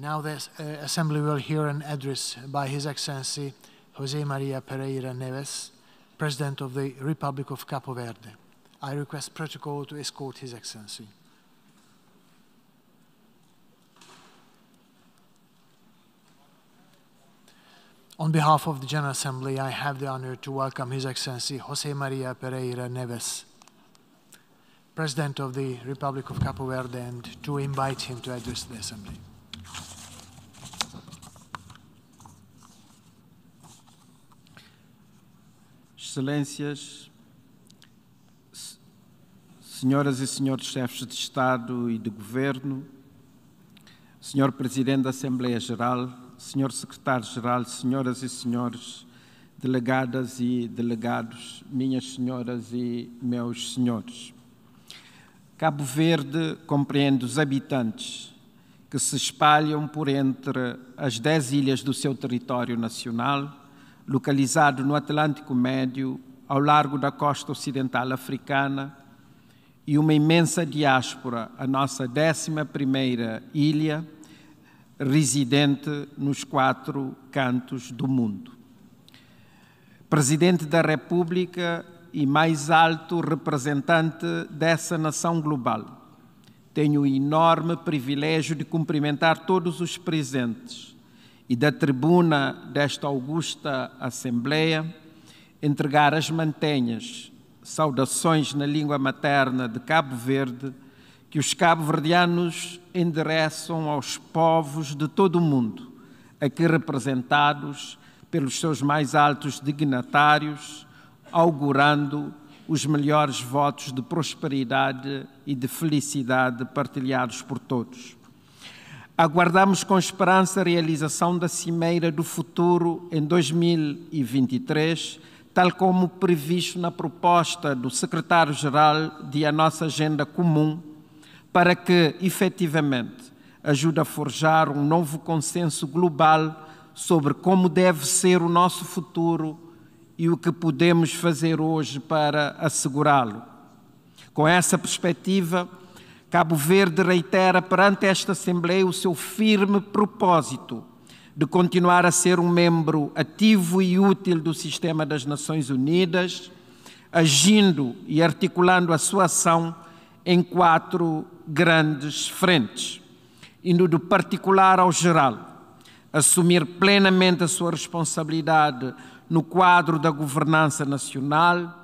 Now the uh, Assembly will hear an address by His Excellency Jose Maria Pereira Neves, President of the Republic of Capo Verde. I request protocol to escort His Excellency. On behalf of the General Assembly, I have the honor to welcome His Excellency Jose Maria Pereira Neves, President of the Republic of Capo Verde, and to invite him to address the Assembly. Excelências, senhoras e senhores chefes de Estado e de Governo, senhor Presidente da Assembleia Geral, senhor Secretário-Geral, senhoras e senhores delegadas e delegados, minhas senhoras e meus senhores. Cabo Verde compreende os habitantes que se espalham por entre as dez ilhas do seu território nacional localizado no Atlântico Médio, ao largo da costa ocidental africana, e uma imensa diáspora, a nossa 11 ilha, residente nos quatro cantos do mundo. Presidente da República e mais alto representante dessa nação global, tenho o enorme privilégio de cumprimentar todos os presentes e da tribuna desta augusta Assembleia entregar as mantenhas, saudações na língua materna de Cabo Verde, que os cabo-verdianos endereçam aos povos de todo o mundo, aqui representados pelos seus mais altos dignatários, augurando os melhores votos de prosperidade e de felicidade partilhados por todos. Aguardamos com esperança a realização da Cimeira do Futuro em 2023, tal como previsto na proposta do secretário-geral de a nossa agenda comum, para que, efetivamente, ajude a forjar um novo consenso global sobre como deve ser o nosso futuro e o que podemos fazer hoje para assegurá-lo. Com essa perspectiva, Cabo Verde reitera perante esta Assembleia o seu firme propósito de continuar a ser um membro ativo e útil do sistema das Nações Unidas, agindo e articulando a sua ação em quatro grandes frentes, indo do particular ao geral, assumir plenamente a sua responsabilidade no quadro da governança nacional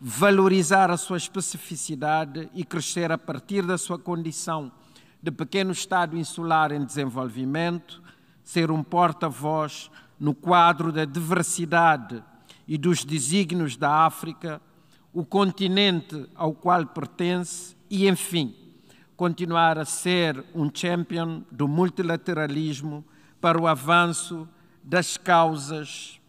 valorizar a sua especificidade e crescer a partir da sua condição de pequeno Estado insular em desenvolvimento, ser um porta-voz no quadro da diversidade e dos desígnios da África, o continente ao qual pertence e, enfim, continuar a ser um champion do multilateralismo para o avanço das causas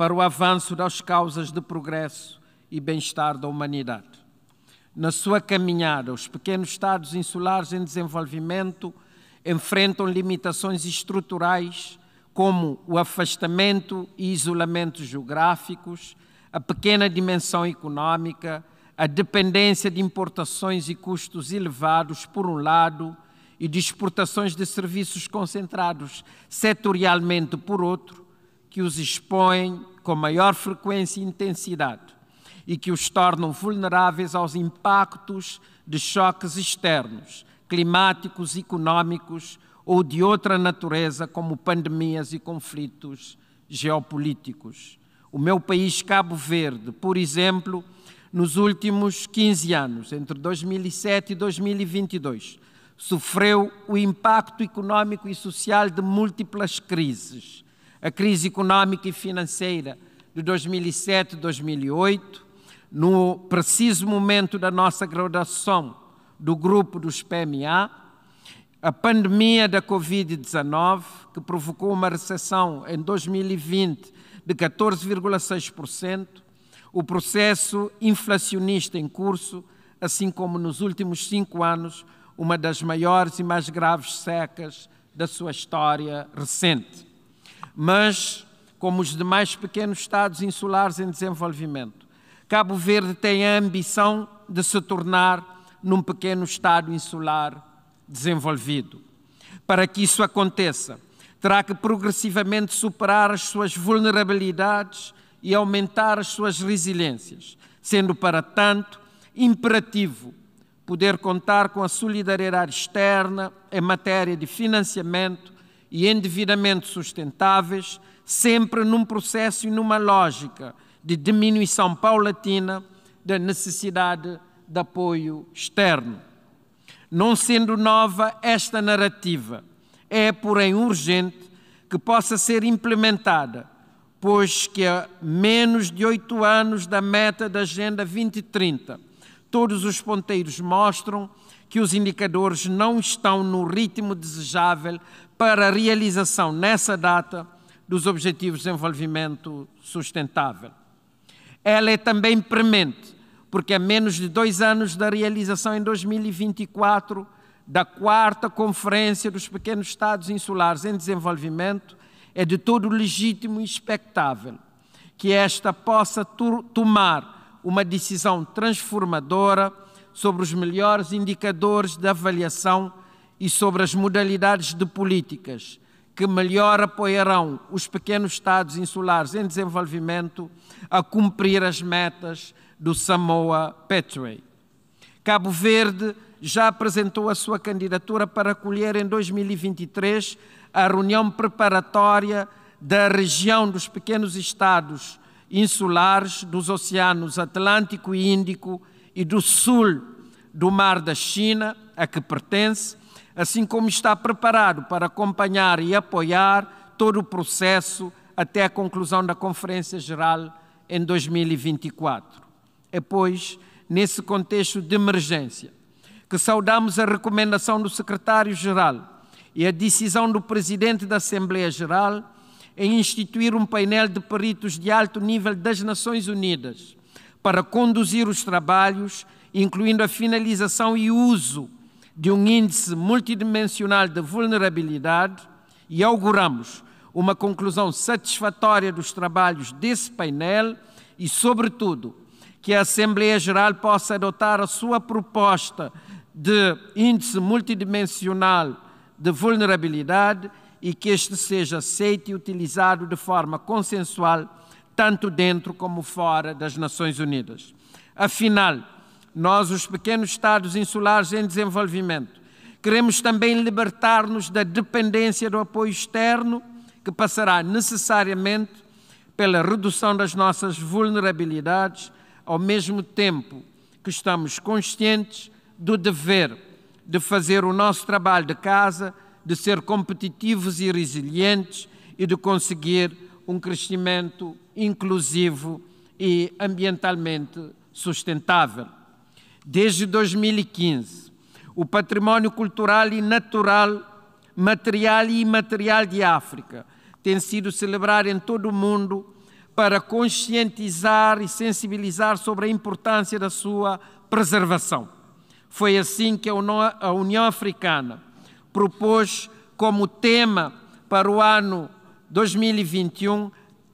para o avanço das causas de progresso e bem-estar da humanidade. Na sua caminhada, os pequenos Estados insulares em desenvolvimento enfrentam limitações estruturais, como o afastamento e isolamento geográficos, a pequena dimensão econômica, a dependência de importações e custos elevados, por um lado, e de exportações de serviços concentrados setorialmente, por outro, que os expõem com maior frequência e intensidade e que os tornam vulneráveis aos impactos de choques externos, climáticos, económicos ou de outra natureza, como pandemias e conflitos geopolíticos. O meu país, Cabo Verde, por exemplo, nos últimos 15 anos, entre 2007 e 2022, sofreu o impacto económico e social de múltiplas crises, a crise económica e financeira de 2007 2008, no preciso momento da nossa graduação do grupo dos PMA, a pandemia da Covid-19, que provocou uma recessão em 2020 de 14,6%, o processo inflacionista em curso, assim como nos últimos cinco anos, uma das maiores e mais graves secas da sua história recente mas como os demais pequenos estados insulares em desenvolvimento. Cabo Verde tem a ambição de se tornar num pequeno estado insular desenvolvido. Para que isso aconteça, terá que progressivamente superar as suas vulnerabilidades e aumentar as suas resiliências, sendo, para tanto, imperativo poder contar com a solidariedade externa em matéria de financiamento e endividamento sustentáveis, sempre num processo e numa lógica de diminuição paulatina da necessidade de apoio externo. Não sendo nova esta narrativa, é, porém, urgente que possa ser implementada, pois que há menos de oito anos da meta da Agenda 2030, todos os ponteiros mostram que os indicadores não estão no ritmo desejável para a realização, nessa data, dos Objetivos de Desenvolvimento Sustentável. Ela é também premente, porque a menos de dois anos da realização, em 2024, da quarta Conferência dos Pequenos Estados Insulares em Desenvolvimento, é de todo legítimo e expectável que esta possa tomar uma decisão transformadora sobre os melhores indicadores de avaliação e sobre as modalidades de políticas que melhor apoiarão os pequenos Estados insulares em desenvolvimento a cumprir as metas do Samoa Pathway. Cabo Verde já apresentou a sua candidatura para acolher em 2023 a reunião preparatória da região dos pequenos Estados insulares dos oceanos Atlântico e Índico e do sul do Mar da China, a que pertence, assim como está preparado para acompanhar e apoiar todo o processo até a conclusão da Conferência Geral em 2024. É, pois, nesse contexto de emergência, que saudamos a recomendação do secretário-geral e a decisão do presidente da Assembleia Geral em instituir um painel de peritos de alto nível das Nações Unidas para conduzir os trabalhos, incluindo a finalização e uso de um índice multidimensional de vulnerabilidade, e auguramos uma conclusão satisfatória dos trabalhos desse painel e, sobretudo, que a Assembleia Geral possa adotar a sua proposta de índice multidimensional de vulnerabilidade e que este seja aceito e utilizado de forma consensual tanto dentro como fora das Nações Unidas. Afinal, nós, os pequenos Estados insulares em desenvolvimento, queremos também libertar-nos da dependência do apoio externo, que passará necessariamente pela redução das nossas vulnerabilidades, ao mesmo tempo que estamos conscientes do dever de fazer o nosso trabalho de casa, de ser competitivos e resilientes e de conseguir um crescimento inclusivo e ambientalmente sustentável. Desde 2015, o património cultural e natural, material e imaterial de África tem sido celebrado em todo o mundo para conscientizar e sensibilizar sobre a importância da sua preservação. Foi assim que a União Africana propôs como tema para o ano 2021,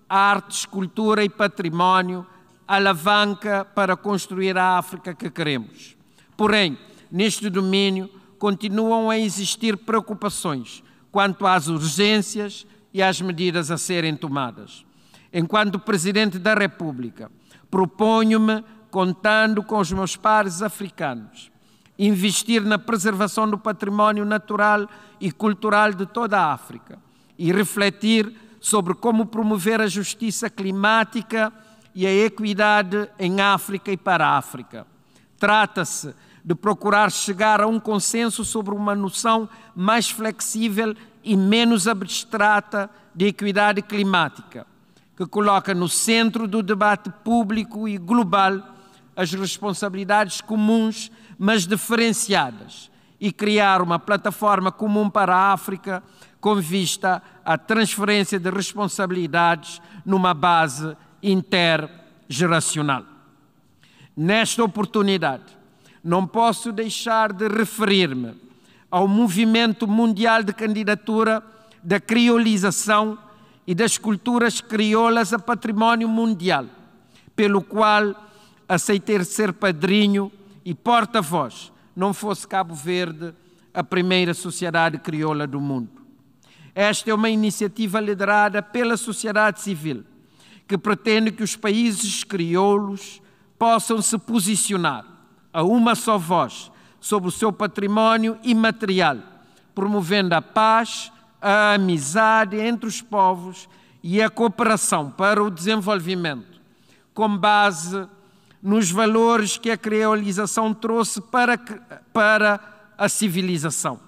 arte, escultura e património, alavanca para construir a África que queremos. Porém, neste domínio continuam a existir preocupações quanto às urgências e às medidas a serem tomadas. Enquanto Presidente da República, proponho-me, contando com os meus pares africanos, investir na preservação do património natural e cultural de toda a África e refletir sobre como promover a justiça climática e a equidade em África e para a África. Trata-se de procurar chegar a um consenso sobre uma noção mais flexível e menos abstrata de equidade climática, que coloca no centro do debate público e global as responsabilidades comuns, mas diferenciadas e criar uma plataforma comum para a África com vista à transferência de responsabilidades numa base intergeracional. Nesta oportunidade, não posso deixar de referir-me ao movimento mundial de candidatura da criolização e das culturas crioulas a património mundial, pelo qual aceitei ser padrinho e porta-voz não fosse Cabo Verde a primeira sociedade crioula do mundo. Esta é uma iniciativa liderada pela sociedade civil, que pretende que os países crioulos possam se posicionar a uma só voz sobre o seu património imaterial, promovendo a paz, a amizade entre os povos e a cooperação para o desenvolvimento, com base nos valores que a creolização trouxe para, para a civilização.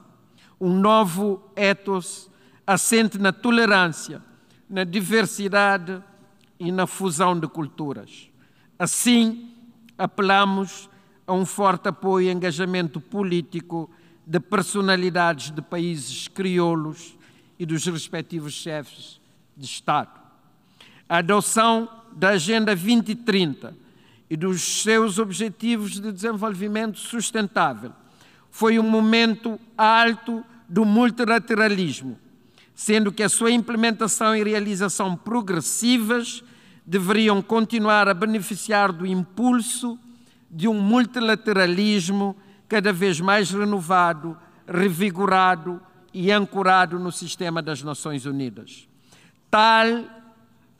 Um novo ethos assente na tolerância, na diversidade e na fusão de culturas. Assim, apelamos a um forte apoio e engajamento político de personalidades de países crioulos e dos respectivos chefes de Estado. A adoção da Agenda 2030 e dos seus objetivos de desenvolvimento sustentável. Foi um momento alto do multilateralismo, sendo que a sua implementação e realização progressivas deveriam continuar a beneficiar do impulso de um multilateralismo cada vez mais renovado, revigorado e ancorado no sistema das Nações Unidas. Tal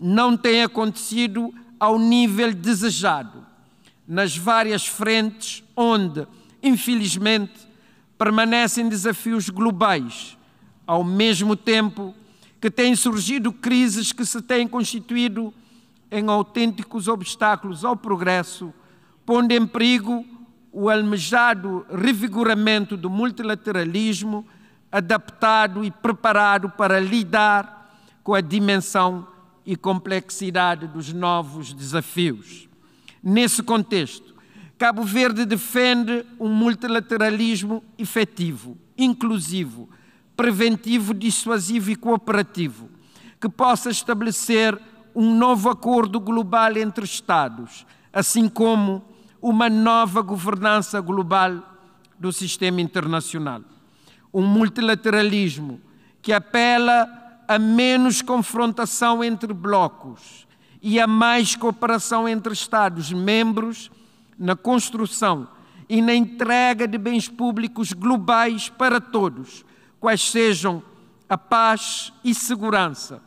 não tem acontecido ao nível desejado, nas várias frentes onde, infelizmente, permanecem desafios globais, ao mesmo tempo que têm surgido crises que se têm constituído em autênticos obstáculos ao progresso, pondo em perigo o almejado revigoramento do multilateralismo adaptado e preparado para lidar com a dimensão e complexidade dos novos desafios. Nesse contexto, Cabo Verde defende um multilateralismo efetivo, inclusivo, preventivo, dissuasivo e cooperativo, que possa estabelecer um novo acordo global entre Estados, assim como uma nova governança global do sistema internacional. Um multilateralismo que apela a menos confrontação entre blocos e a mais cooperação entre Estados-membros na construção e na entrega de bens públicos globais para todos, quais sejam a paz e segurança,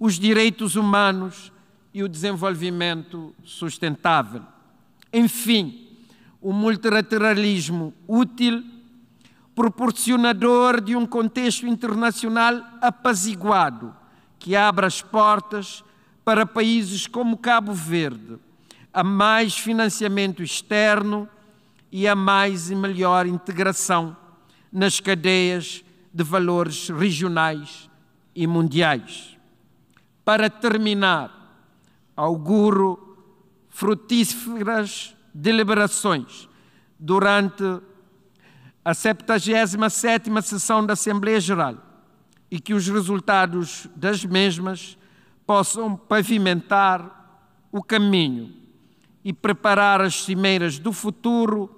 os direitos humanos e o desenvolvimento sustentável. Enfim, o multilateralismo útil proporcionador de um contexto internacional apaziguado, que abra as portas para países como Cabo Verde, a mais financiamento externo e a mais e melhor integração nas cadeias de valores regionais e mundiais. Para terminar, auguro frutíferas deliberações durante a 77 sessão da Assembleia Geral e que os resultados das mesmas possam pavimentar o caminho e preparar as cimeiras do futuro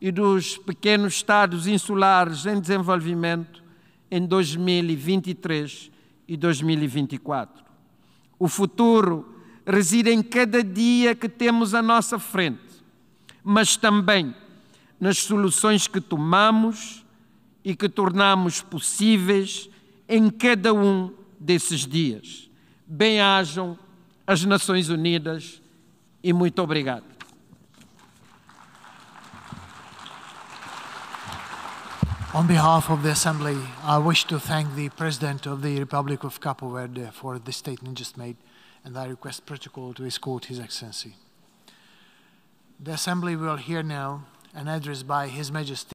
e dos pequenos estados insulares em desenvolvimento em 2023 e 2024. O futuro reside em cada dia que temos à nossa frente, mas também nas soluções que tomamos e que tornamos possíveis em cada um desses dias. Bem-ajam as Nações Unidas e muito obrigado. On behalf of the Assembly, I wish to thank the President of the Republic of Capo Verde for the statement just made, and I request protocol to escort His Excellency. The Assembly will hear now and addressed by His Majesty.